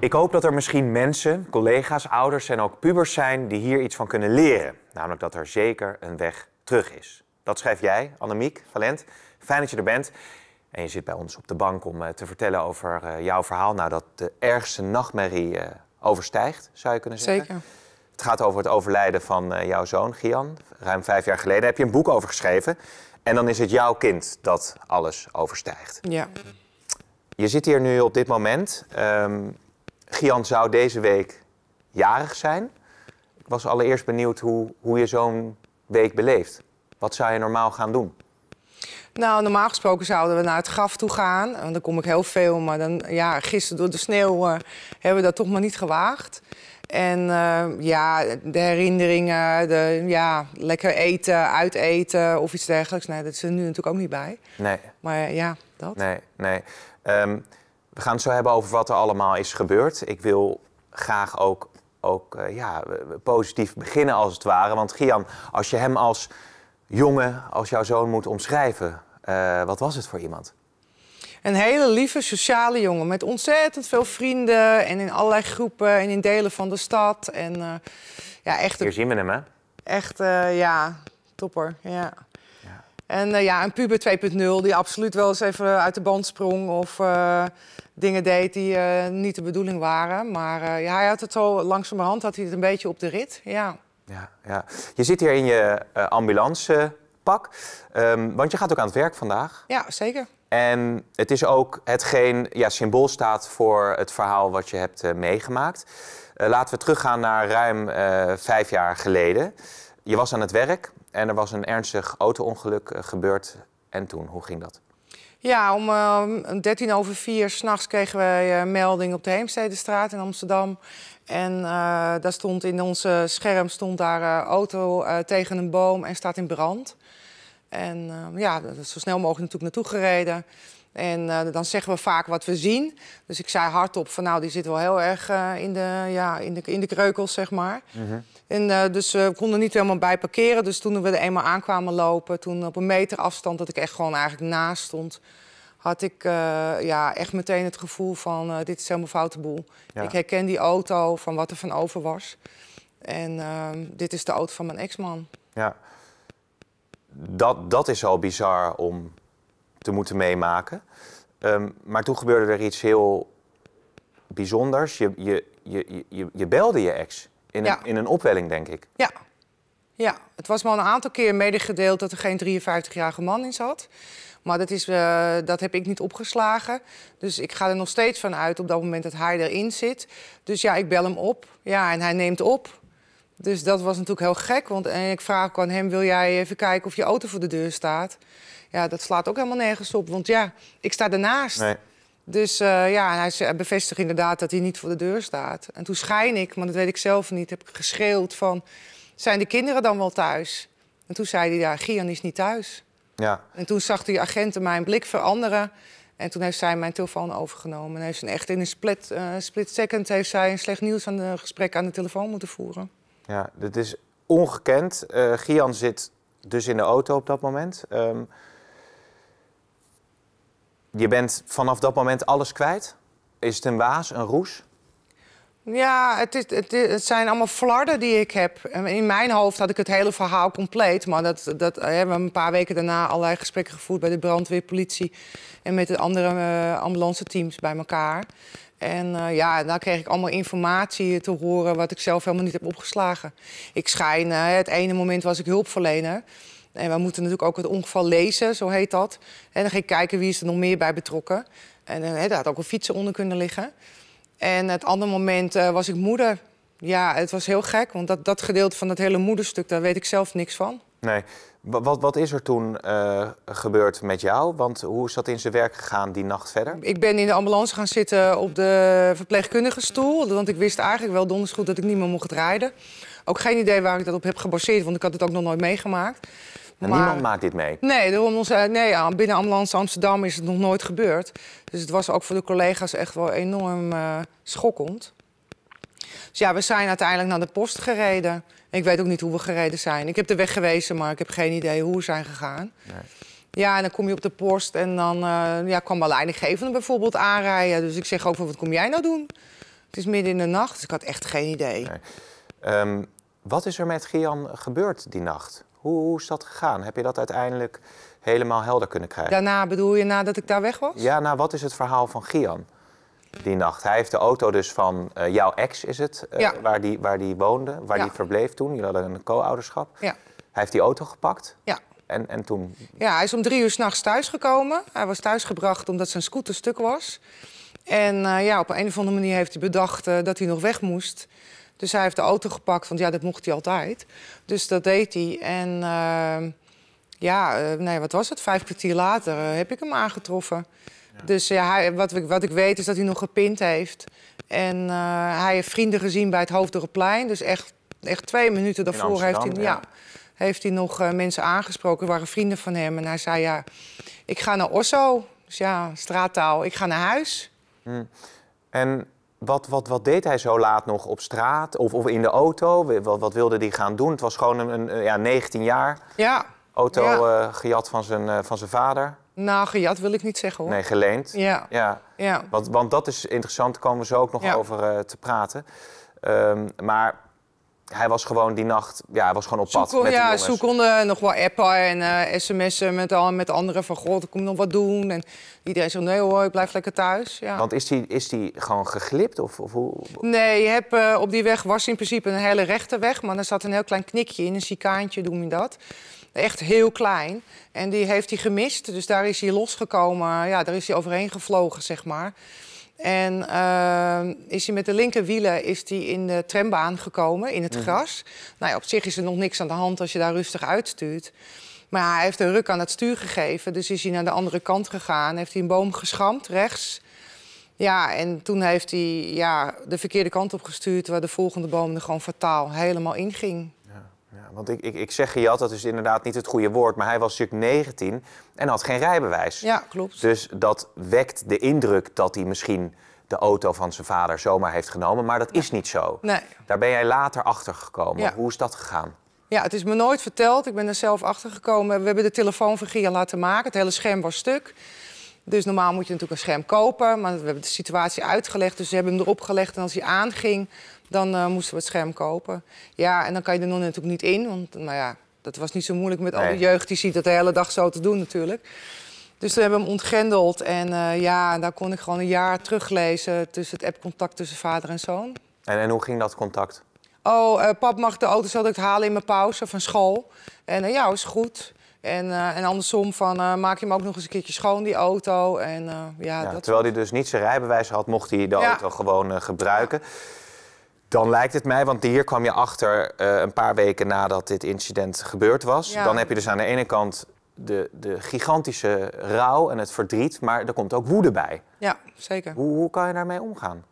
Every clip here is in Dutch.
Ik hoop dat er misschien mensen, collega's, ouders en ook pubers zijn die hier iets van kunnen leren. Namelijk dat er zeker een weg terug is. Dat schrijf jij, Annemiek Valent. Fijn dat je er bent. En je zit bij ons op de bank om eh, te vertellen over eh, jouw verhaal. Nou, dat de ergste nachtmerrie eh, overstijgt, zou je kunnen zeggen. Zeker. Het gaat over het overlijden van jouw zoon, Gian. Ruim vijf jaar geleden heb je een boek over geschreven. En dan is het jouw kind dat alles overstijgt. Ja. Je zit hier nu op dit moment. Ehm, Gian zou deze week jarig zijn. Ik was allereerst benieuwd hoe, hoe je zo'n week beleeft. Wat zou je normaal gaan doen? Nou, normaal gesproken zouden we naar het graf toe gaan. En dan kom ik heel veel, maar dan, ja, gisteren door de sneeuw eh, hebben we dat toch maar niet gewaagd. En eh, ja, de herinneringen, de, ja, lekker eten, uiteten of iets dergelijks. Nee, dat is er nu natuurlijk ook niet bij. Nee. Maar ja, dat. Nee, nee. Ehm, we gaan het zo hebben over wat er allemaal is gebeurd. Ik wil graag ook, ook eh, ja, positief beginnen als het ware. Want Gian, als je hem als jongen, als jouw zoon moet omschrijven, eh, wat was het voor iemand? Een hele lieve sociale jongen met ontzettend veel vrienden en in allerlei groepen en in delen van de stad. En, eh, ja, echt Hier zien we hem, hè? Echt, ja, topper. Ja. En eh, ja, een puber 2.0 die absoluut wel eens even uit de band sprong of eh, dingen deed die eh, niet de bedoeling waren. Maar ja, hij had het al langzamerhand, had hij het een beetje op de rit. Ja. Ja, ja. Je zit hier in je ambulancepak, ehm, want je gaat ook aan het werk vandaag. Ja, zeker. En het is ook hetgeen ja, symbool staat voor het verhaal wat je hebt meegemaakt. laten we teruggaan naar ruim vijf jaar geleden je was aan het werk en er was een ernstig auto-ongeluk eh, gebeurd. En toen, hoe ging dat? Ja, om 13 eh, over 4 s'nachts kregen wij eh, melding op de Heemstedestraat in Amsterdam. En daar stond in ons scherm stond daar auto tegen een boom en staat in brand. En ja, zo snel mogelijk natuurlijk naartoe gereden. En eh, dan zeggen we vaak wat we zien. Dus ik zei hardop van nou, die zit wel heel erg eh, in, de, ja, in, de, in de kreukels, zeg maar. Mhm. En eh, dus we konden niet helemaal bij parkeren. Dus toen we er eenmaal aankwamen lopen, toen op een meter afstand dat ik echt gewoon eigenlijk naast stond, had ik ja, echt meteen het gevoel van dit is helemaal foute boel. Ik herken die auto van wat er van over was. En dit is de auto van mijn ex-man. Ja. Dat, dat is al bizar om te moeten meemaken. Ehm, maar toen gebeurde er iets heel bijzonders. Je, je, je, je, je belde je ex in, een, in een opwelling, denk ik. Ja. ja, het was me al een aantal keer medegedeeld dat er geen 53-jarige man in zat. Maar dat, is, eh, dat heb ik niet opgeslagen. Dus ik ga er nog steeds van uit op dat moment dat hij erin zit. Dus ja, ik bel hem op. Ja, en hij neemt op. Dus dat was natuurlijk heel gek. Want en eh, ik vraag ook aan hem: wil jij even kijken of je auto voor de deur staat? Ja, dat slaat ook helemaal nergens op. Want ja, ik sta ernaast. Nee. Dus eh, ja, hij bevestigt inderdaad dat hij niet voor de deur staat. En toen schijn ik, maar dat weet ik zelf niet, heb ik geschreeuwd van... zijn de kinderen dan wel thuis? En toen zei hij, daar: Gian is niet thuis. Ja. En toen zag die agenten mijn blik veranderen. En toen heeft zij mijn telefoon overgenomen. En heeft ze echt in een split, eh, split second heeft zij een slecht nieuws aan de gesprek aan de telefoon moeten voeren. Ja, dit is ongekend. Uh, Gian zit dus in de auto op dat moment. Um, je bent vanaf dat moment alles kwijt? Is het een waas, een roes? Ja, het, is, het, zijn allemaal flarden die ik heb. In mijn hoofd had ik het hele verhaal compleet. Maar dat, dat eh, we hebben een paar weken daarna allerlei gesprekken gevoerd bij de brandweerpolitie en met de andere uh, eh, teams bij elkaar. En uh, ja, daar kreeg ik allemaal informatie te horen wat ik zelf helemaal niet heb opgeslagen. Ik schijn, het ene moment was ik hulpverlener. En we moeten natuurlijk ook het ongeval lezen, zo heet dat. En dan ga ik kijken wie is er nog meer bij betrokken. En eh, daar had ook een fietsen onder kunnen liggen. En het andere moment eh, was ik moeder. Ja, het was heel gek, want dat, dat gedeelte van dat hele moederstuk, daar weet ik zelf niks van. Nee. Wat, wat is er toen eh, gebeurd met jou? Want hoe is dat in zijn werk gegaan die nacht verder? Ik ben in de ambulance gaan zitten op de verpleegkundige stoel. Want ik wist eigenlijk wel donders goed dat ik niet meer mocht rijden. Ook geen idee waar ik dat op heb gebaseerd, want ik had het ook nog nooit meegemaakt. Maar, niemand maakt dit mee? Nee, eh, nee, binnen Ambulance Amsterdam is het nog nooit gebeurd. Dus het was ook voor de collega's echt wel enorm eh, schokkend. Dus ja, we zijn uiteindelijk naar de post gereden. Ik weet ook niet hoe we gereden zijn. Ik heb de weg gewezen, maar ik heb geen idee hoe we zijn gegaan. Nee. Ja, en dan kom je op de post en dan eh, ja, kwam mijn bijvoorbeeld aanrijden. Dus ik zeg ook van, wat kom jij nou doen? Het is midden in de nacht, dus ik had echt geen idee. Ehm, wat is er met Gian gebeurd die nacht? Hoe, hoe, is dat gegaan? Heb je dat uiteindelijk helemaal helder kunnen krijgen? Daarna bedoel je nadat ik daar weg was? Ja, nou wat is het verhaal van Gian die nacht? Hij heeft de auto dus van eh, jouw ex, is het, eh, ja. waar, die, waar die woonde, waar die verbleef toen. Jullie hadden een co-ouderschap. Ja. Hij heeft die auto gepakt. Ja. En, en toen? Ja, hij is om drie uur s'nachts thuisgekomen. Hij was thuisgebracht omdat zijn scooter stuk was. En eh, ja, op een of andere manier heeft hij bedacht dat hij nog weg moest. Dus hij heeft de auto gepakt, want ja, dat mocht hij altijd. Dus dat deed hij. En ehm, ja, eh, nee, wat was het? Vijf kwartier later eh, heb ik hem aangetroffen. Dus eh, ja, wat, ik, wat ik weet is dat hij nog gepind heeft. En hij heeft vrienden gezien bij het Plein. Dus echt, echt twee minuten daarvoor heeft hij... Ja. heeft hij nog mensen aangesproken, waren vrienden van hem. En hij zei, ja, ik ga naar Osso, dus ja, straattaal, ik ga naar huis. Hm. En wat, wat, wat deed hij zo laat nog op straat of, of in de auto? Wat, wat wilde hij gaan doen? Het was gewoon een, een eh, ja, 19 jaar. Ja. Auto eh, gejat van zijn, eh, van zijn vader. Nou, gejat wil ik niet zeggen hoor. Nee, geleend. Ja. ja. Want, want dat is interessant, daar komen we zo ook nog over te praten. Ehm, maar hij was gewoon die nacht, ja, hij was gewoon op pad. Zo kon, ja, ze konden eh, nog wel appen en eh, sms'en met, met anderen van god, ik kom nog wat doen. En iedereen zegt nee hoor, ik blijf lekker thuis. Ja. Want is die, is die gewoon geglipt? Of, of hoe? Nee, je hebt, eh, op die weg was in principe een hele rechte weg, maar er zat een heel klein knikje in, een sikaantje noem je dat. Echt heel klein. En die heeft hij gemist, dus daar is hij losgekomen. Ja, daar is hij overheen gevlogen, zeg maar. En ehm, is hij met de linkerwielen is hij in de trambaan gekomen, in het mhm. gras. Nou ja, op zich is er nog niks aan de hand als je daar rustig uitstuurt. Maar hij heeft een ruk aan het stuur gegeven. Dus is hij naar de andere kant gegaan. Heeft hij een boom geschampt, rechts. Ja, en toen heeft hij ja, de verkeerde kant op gestuurd... waar de volgende boom er gewoon fataal helemaal in ging. Ja, want ik, ik, ik zeg gejat, dat is inderdaad niet het goede woord. Maar hij was natuurlijk 19 en had geen rijbewijs. Ja, klopt. Dus dat wekt de indruk dat hij misschien de auto van zijn vader zomaar heeft genomen. Maar dat is niet zo. Nee. Daar ben jij later achter gekomen. Hoe is dat gegaan? Ja, het is me nooit verteld. Ik ben er zelf achter gekomen. We hebben de telefoon van Gia laten maken. Het hele scherm was stuk. Dus normaal moet je natuurlijk een scherm kopen. Maar we hebben de situatie uitgelegd. Dus ze hebben hem erop gelegd. En als hij aanging, dan eh, moesten we het scherm kopen. Ja, en dan kan je er nog natuurlijk niet in. Want nou ja, dat was niet zo moeilijk met al die jeugd. Die ziet dat de hele dag zo te doen natuurlijk. Dus toen hebben we hem ontgrendeld. En eh, ja, en daar kon ik gewoon een jaar teruglezen tussen het appcontact tussen vader en zoon. En, en hoe ging dat contact? Oh, eh, pap mag de auto zodat ik halen in mijn pauze van school. En uh, ja, is goed. En, en andersom van, maak je hem ook nog eens een keertje schoon, die auto. En, ja, ja dat terwijl hij dus niet zijn rijbewijs had, mocht hij de auto gewoon gebruiken. Dan lijkt het mij, want hier kwam je achter eh, een paar weken nadat dit incident gebeurd was. Dan heb je dus aan de ene kant de, de gigantische rouw en het verdriet, maar er komt ook woede bij. Ja, zeker. Hoe, hoe kan je daarmee omgaan?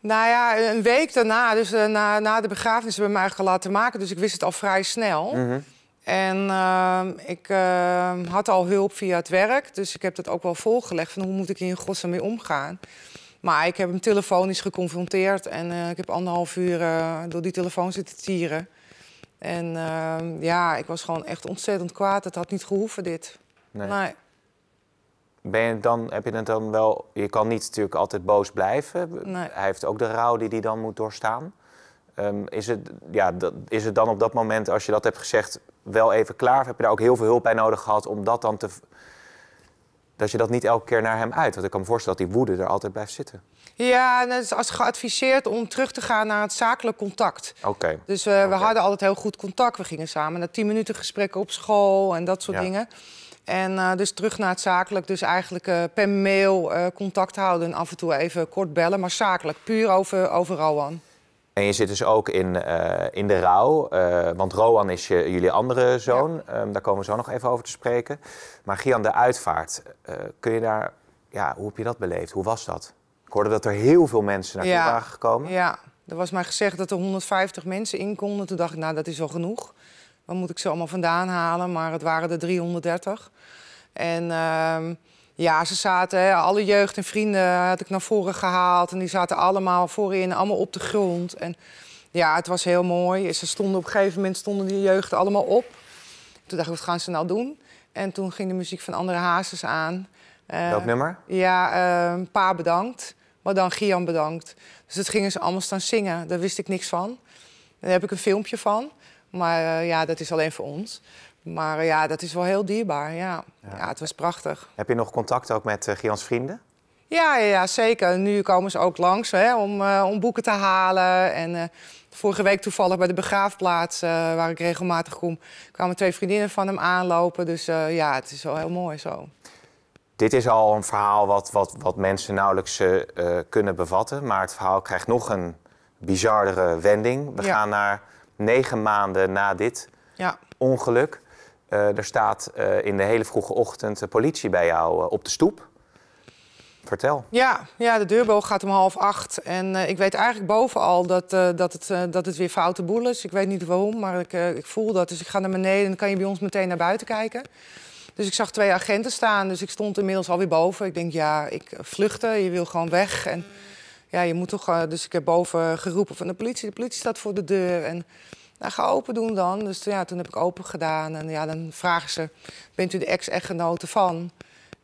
Nou ja, een week daarna, dus eh, na, na de begrafenis, hebben mij laten maken. Dus ik wist het al vrij snel. Mhm. En eh, ik had al hulp via het werk, dus ik heb dat ook wel volgelegd. Van hoe moet ik hier in godsnaam mee omgaan? Maar ik heb hem telefonisch geconfronteerd en eh, ik heb anderhalf uur eh, door die telefoon zitten tieren. En ehm, ja, ik was gewoon echt ontzettend kwaad. Het had niet gehoeven, dit. Nee. Ben je dan, heb je het dan wel... Je kan niet natuurlijk altijd boos blijven. Hij heeft ook de rouw die hij dan moet doorstaan. Ehm, is, het, ja, is het dan op dat moment, als je dat hebt gezegd, wel even klaar? Of heb je daar ook heel veel hulp bij nodig gehad om dat dan te dat je dat niet elke keer naar hem uit. Want ik kan me voorstellen dat die woede er altijd blijft zitten. Ja, en het is als geadviseerd om terug te gaan naar het zakelijk contact. Oké. Dus eh, we hadden altijd heel goed contact. We gingen samen naar tien minuten gesprekken op school en dat soort ja. dingen. En eh, dus terug naar het zakelijk. Dus eigenlijk uh, per mail contact houden en af en toe even kort bellen. Maar zakelijk, puur over, over Rowan. En je zit dus ook in, eh, in de rouw. Eh, want Roan is je, jullie andere zoon. Ehm, daar komen we zo nog even over te spreken. Maar Gian, de uitvaart. Eh, kun je daar, ja, hoe heb je dat beleefd? Hoe was dat? Ik hoorde dat er heel veel mensen naar ja. waren gekomen. Ja, er was mij gezegd dat er 150 mensen in konden. Toen dacht ik, nou, dat is al genoeg. Waar moet ik ze allemaal vandaan halen? Maar het waren er 330. En ehm, ja, ze zaten, hè, alle jeugd en vrienden had ik naar voren gehaald. En die zaten allemaal voorin, allemaal op de grond. En ja, het was heel mooi. Ze stonden op een gegeven moment stonden die jeugd allemaal op. Toen dacht ik, wat gaan ze nou doen? En toen ging de muziek van andere hazes aan. Uh, Welk nummer? Ja, eh, Pa bedankt, maar dan Gian bedankt. Dus dat gingen ze allemaal staan zingen. Daar wist ik niks van. Daar heb ik een filmpje van. Maar eh, ja, dat is alleen voor ons. Maar eh, ja, dat is wel heel dierbaar, ja. ja. het was prachtig. Heb je nog contact ook met uh, Gians vrienden? Ja, ja, zeker. Nu komen ze ook langs hè, om, eh, boeken te halen. En vorige week toevallig bij de begraafplaats, waar ik regelmatig kom... kwamen twee vriendinnen van hem aanlopen. Dus ja, het is wel heel mooi zo. Dit is al een verhaal wat, wat, wat mensen nauwelijks kunnen bevatten. Maar het verhaal krijgt nog een bizardere wending. We gaan naar negen maanden na dit ja. ongeluk. Eh, er staat eh, in de hele vroege ochtend de politie bij jou eh, op de stoep. Vertel. Ja, ja, de deurboog gaat om half acht. En ik weet eigenlijk bovenal dat, dat, het, dat het weer foute boel is. Ik weet niet waarom, maar ik, ik voel dat. Dus ik ga naar beneden en dan kan je bij ons meteen naar buiten kijken. Dus ik zag twee agenten staan, dus ik stond inmiddels alweer boven. Ik denk, ja, ik vluchten, je wil gewoon weg. En ja, je moet toch... dus ik heb boven geroepen van de politie, de politie staat voor de deur. En nou, ga open doen dan. Dus ja, toen heb ik open gedaan. En ja, dan vragen ze, bent u de ex-echtgenote van?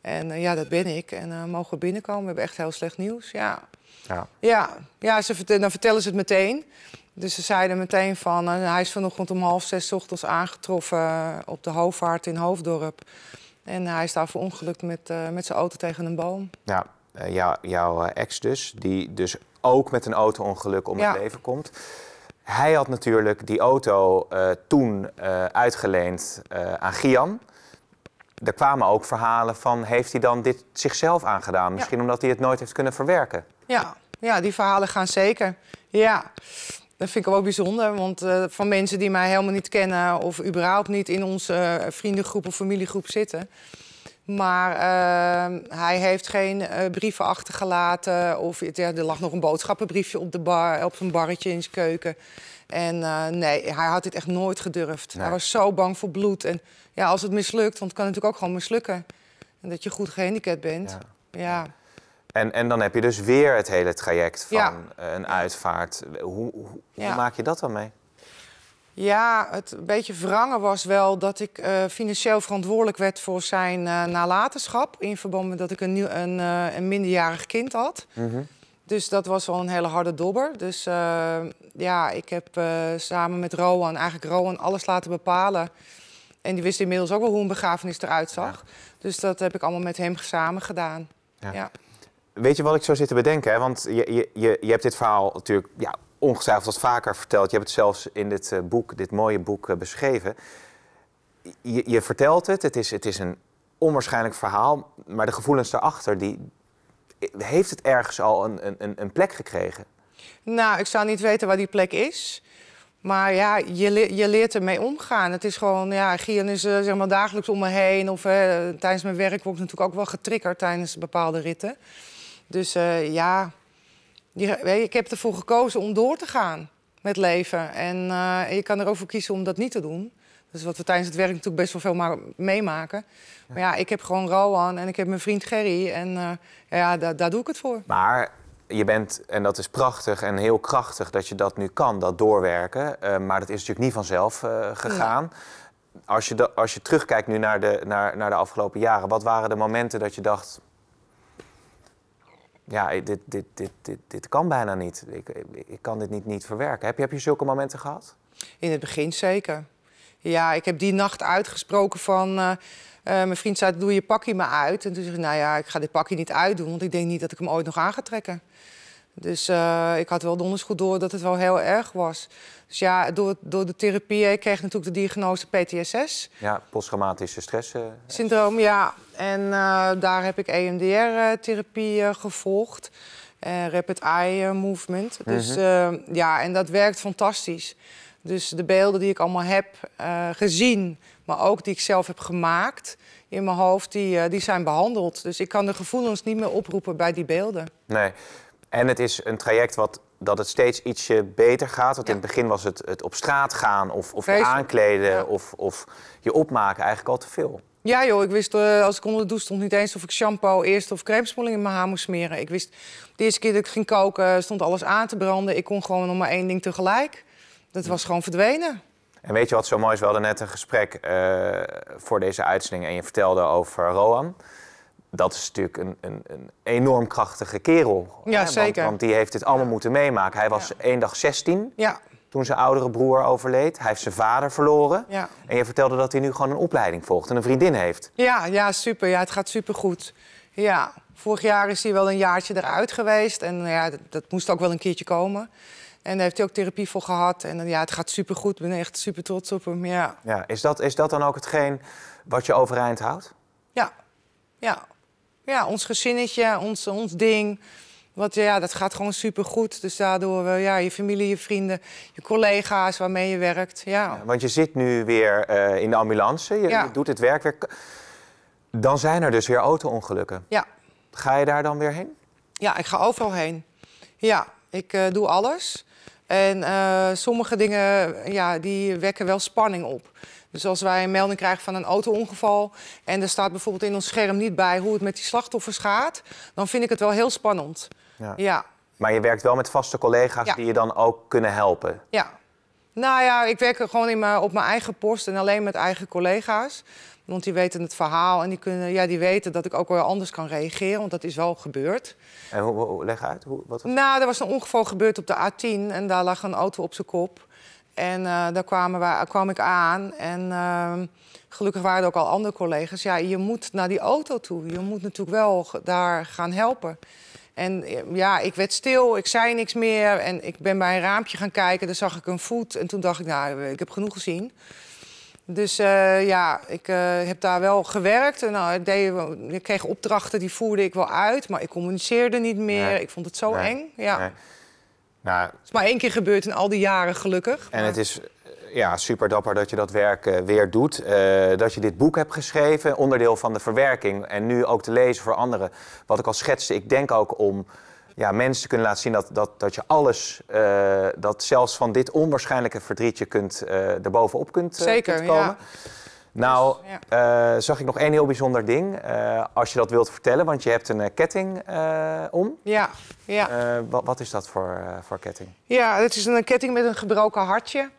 En eh, ja, dat ben ik. En eh, mogen we binnenkomen? We hebben echt heel slecht nieuws. Ja. Ja, ja, ze dan vertellen ze het meteen. Dus ze zeiden meteen van, eh, hij is vanochtend om half zes ochtends aangetroffen op de Hoofdvaart in Hoofddorp. En hij is daar verongelukt met, met zijn auto tegen een boom. Ja, jouw ex dus, die dus ook met een auto-ongeluk om het leven komt. Hij had natuurlijk die auto eh, toen eh, uitgeleend eh, aan Gian. Er kwamen ook verhalen van, heeft hij dan dit zichzelf aangedaan? Misschien omdat hij het nooit heeft kunnen verwerken. Ja. ja, die verhalen gaan zeker. Ja, dat vind ik ook bijzonder. Want van mensen die mij helemaal niet kennen... of überhaupt niet in onze vriendengroep of familiegroep zitten... Maar ehm, hij heeft geen eh, brieven achtergelaten. Of, ja, er lag nog een boodschappenbriefje op, de bar, op zijn barretje in zijn keuken. En eh, nee, hij had dit echt nooit gedurfd. Hij was zo bang voor bloed. En ja, als het mislukt, want het kan natuurlijk ook gewoon mislukken. En dat je goed gehandicapt bent. Ja. En, en dan heb je dus weer het hele traject van eh, een uitvaart. Hoe, hoe maak je dat dan mee? Ja, het beetje verrangen was wel dat ik eh, financieel verantwoordelijk werd voor zijn uh, nalatenschap. In verband met dat ik een, een, eh, een minderjarig kind had. Mhm. Dus dat was wel een hele harde dobber. Dus ja, ik heb samen met Rowan, eigenlijk Rowan, alles laten bepalen. En die wist inmiddels ook wel hoe een begrafenis eruit zag. Dus dat heb ik allemaal met hem samen gedaan. Ja. Weet je wat ik zo zit te bedenken? Hè? Want je, je, je hebt dit verhaal natuurlijk ja, ongetwijfeld wat vaker verteld. Je hebt het zelfs in dit eh, boek, dit mooie boek, eh, beschreven. Je, je, vertelt het, het is, het is een onwaarschijnlijk verhaal, maar de gevoelens daarachter, die, heeft het ergens al een, een, een plek gekregen? Nou, ik zou niet weten waar die plek is. Maar ja, je, je leert ermee omgaan. Het is gewoon, ja, Gian is eh, zeg maar dagelijks om me heen. Of tijdens mijn werk word ik natuurlijk ook wel getriggerd tijdens bepaalde ritten. Dus ja, ik heb ervoor gekozen om door te gaan met leven. En eh, je kan er ook voor kiezen om dat niet te doen. Dus wat we tijdens het werk natuurlijk best wel veel meemaken. Maar ja, ik heb gewoon Rowan en ik heb mijn vriend Gerry. En eh, ja, daar, daar doe ik het voor. Maar je bent, en dat is prachtig en heel krachtig dat je dat nu kan, dat doorwerken. Eh, maar dat is natuurlijk niet vanzelf gegaan. Als, je als je terugkijkt nu naar de, naar, naar de afgelopen jaren, wat waren de momenten dat je dacht ja, dit, dit, dit, dit, dit kan bijna niet. Ik, ik kan dit niet, niet verwerken. Heb je, heb je zulke momenten gehad? In het begin zeker. Ja, ik heb die nacht uitgesproken van... Eh, eh, mijn vriend zei, doe je pakje maar uit. En toen zei ik, nou ja, ik ga dit pakje niet uitdoen... want ik denk niet dat ik hem ooit nog aan ga trekken. Dus eh, ik had wel donders goed door dat het wel heel erg was. Dus ja, door, door de therapie ik kreeg natuurlijk de diagnose PTSS. Ja, posttraumatische stresssyndroom. Eh. ja. En eh, daar heb ik EMDR-therapie gevolgd. rapid Eye Movement. Mhm. Dus ja, en dat werkt fantastisch. Dus de beelden die ik allemaal heb gezien, maar ook die ik zelf heb gemaakt in mijn hoofd, die, die zijn behandeld. Dus ik kan de gevoelens niet meer oproepen bij die beelden. Nee. En het is een traject wat, dat het steeds ietsje beter gaat. Want in het begin was het, het op straat gaan of, of je aankleden of, of je opmaken eigenlijk al te veel. Ja joh, ik wist eh, als ik onder de douche stond niet eens of ik shampoo eerst of crèmespoeling in mijn haar moest smeren. Ik wist de eerste keer dat ik ging koken eh, stond alles aan te branden. Ik kon gewoon nog maar één ding tegelijk. Dat was gewoon verdwenen. En weet je wat zo mooi is? We hadden net een gesprek eh, voor deze uitzending en je vertelde over Roan dat is natuurlijk een, een, een enorm krachtige kerel. Ja, zeker. Want, die heeft het allemaal moeten meemaken. Hij was één dag 16 ja. toen zijn oudere broer overleed. Hij heeft zijn vader verloren. Ja. En je vertelde dat hij nu gewoon een opleiding volgt en een vriendin heeft. Ja, ja super. Ja, het gaat supergoed. Ja, vorig jaar is hij wel een jaartje eruit geweest. En ja, dat, moest ook wel een keertje komen. En daar heeft hij ook therapie voor gehad. En ja, het gaat supergoed. Ik ben echt super trots op hem. Ja. Ja, is, dat, is dat dan ook hetgeen wat je overeind houdt? Ja. ja ja, ons gezinnetje, ons, ons ding. Want ja, dat gaat gewoon supergoed. Dus daardoor, eh, ja, je familie, je vrienden, je collega's waarmee je werkt. Ja. want je zit nu weer eh, in de ambulance, je, doet het werk weer. Dan zijn er dus weer auto-ongelukken. Ja. Ga je daar dan weer heen? Ja, ik ga overal heen. Ja, ik eh, doe alles. En eh, sommige dingen ja, die wekken wel spanning op. Dus als wij een melding krijgen van een autoongeval en er staat bijvoorbeeld in ons scherm niet bij hoe het met die slachtoffers gaat, dan vind ik het wel heel spannend. Ja. ja. Maar je werkt wel met vaste collega's die je dan ook kunnen helpen. Ja, nou ja, ik werk gewoon in op mijn eigen post en alleen met eigen collega's. Want die weten het verhaal en die, kunnen, ja, die weten dat ik ook wel anders kan reageren. Want dat is wel gebeurd. En hoe, leg uit? Hoe, wat was... Nou, er was een ongeval gebeurd op de A10 en daar lag een auto op zijn kop. En eh, daar kwamen wij, kwam ik aan. En ehm, gelukkig waren er ook al andere collega's. Ja, je moet naar die auto toe. Je moet natuurlijk wel daar gaan helpen. En eh, ja, ik werd stil, ik zei niks meer. En ik ben bij een raampje gaan kijken, daar zag ik een voet. En toen dacht ik, nou, eh, ik heb genoeg gezien. Dus eh, ja, ik heb daar wel gewerkt. nou, ik, deed, ik, kreeg opdrachten, die voerde ik wel uit. Maar ik communiceerde niet meer. Ik vond het zo eng. Ja. Nou, het is maar één keer gebeurd in al die jaren, gelukkig. En het is ja, super dapper dat je dat werk eh, weer doet. Eh, dat je dit boek hebt geschreven, onderdeel van de verwerking. En nu ook te lezen voor anderen. Wat ik al schetste, ik denk ook om ja, mensen te kunnen laten zien dat, dat, dat je alles, eh, dat zelfs van dit onwaarschijnlijke verdrietje kunt, erbovenop kunt, Zeker, kunt komen. Ja. Nou, dus, zag ik nog één heel bijzonder ding. als je dat wilt vertellen, want je hebt een ketting om. Ja, ja. Wat, wat, is dat voor, voor ketting? Ja, het is een ketting met een gebroken hartje.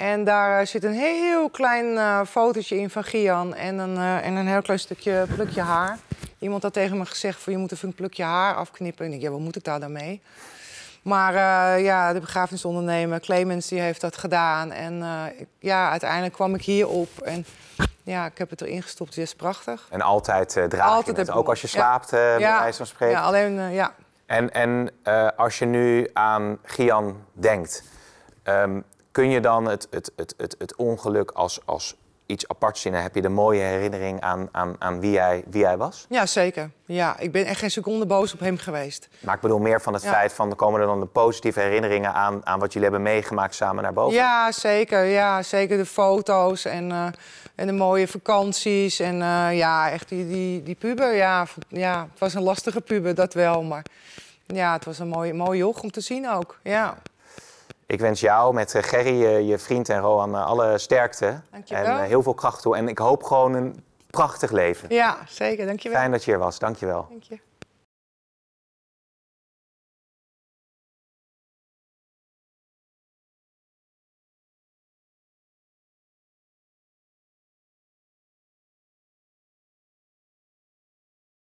En daar eh, zit een heel klein uh, fotootje in van Gian en een, eh, en een heel klein stukje plukje haar. Iemand had tegen me gezegd van je moet even een plukje haar afknippen. En ik ja, wat moet ik daar dan mee? Maar ja, de begrafenisondernemer Clemens die heeft dat gedaan. En ja, uiteindelijk kwam ik hier op en ja, ik heb het erin gestopt. Het is prachtig. En altijd draag het, ook als je slaapt, ja. bij wijze van spreken? Ja, alleen ja. En, en als je nu aan Gian denkt... Ehm, kun je dan het, het, het, het, het ongeluk als, als iets apart zien? Heb je de mooie herinnering aan, aan, aan wie, hij, wie hij was? Ja, zeker. Ja, ik ben echt geen seconde boos op hem geweest. Maar ik bedoel meer van het feit van, komen er dan de positieve herinneringen aan, aan wat jullie hebben meegemaakt samen naar boven? Ja, zeker. Ja, zeker de foto's en, eh, en de mooie vakanties. En eh, ja, echt die, die, die puber. Ja, ja, het was een lastige puber, dat wel. Maar ja, het was een mooie, mooie jog om te zien ook. Ja. Ik wens jou met eh, Gerry, eh, je vriend en Roan, eh, alle sterkte. Dankjewel. En heel veel kracht toe. En ik hoop gewoon een prachtig leven. Ja, zeker. Dankjewel. Fijn dat je hier was. Dankjewel. Dank je.